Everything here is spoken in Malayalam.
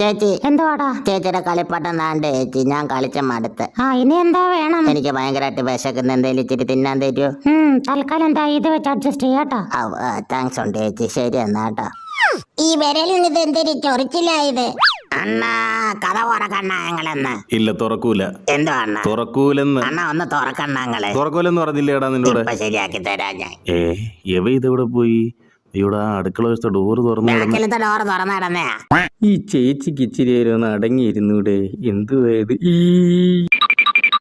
ചേച്ചി എന്തുവാടാ ചേച്ചിയുടെ കളിപ്പാട്ടം നാണ്ട് ചേച്ചി ഞാൻ കളിച്ച മടുത്ത് ആ ഇനി എന്താ വേണം എനിക്ക് ഭയങ്കരമായിട്ട് വിശക്കുന്ന എന്തെങ്കിലും ഇച്ചിരി തിന്നാൻ തരുമോ തൽക്കാലം എന്താ ഇത് വെച്ച് അഡ്ജസ്റ്റ് ചെയ്യാട്ടോ താങ്ക്സ് ഉണ്ട് ചേച്ചി ശരി എന്നാട്ടോ ഈ വിരലിൽ ഇത് എന്തൊരു ചൊറിച്ചിലായത് അണ്ണാ അണ്ണ തുറക്കൂലെന്ന് ഇതെവിടെ പോയി ഇവിടെ അടുക്കള വശത്തെ ഡോറ് തുറന്നു ഈ ചേച്ചി കിച്ചിരി ഒന്ന് അടങ്ങിയിരുന്നൂടെ എന്തുവായത് ഈ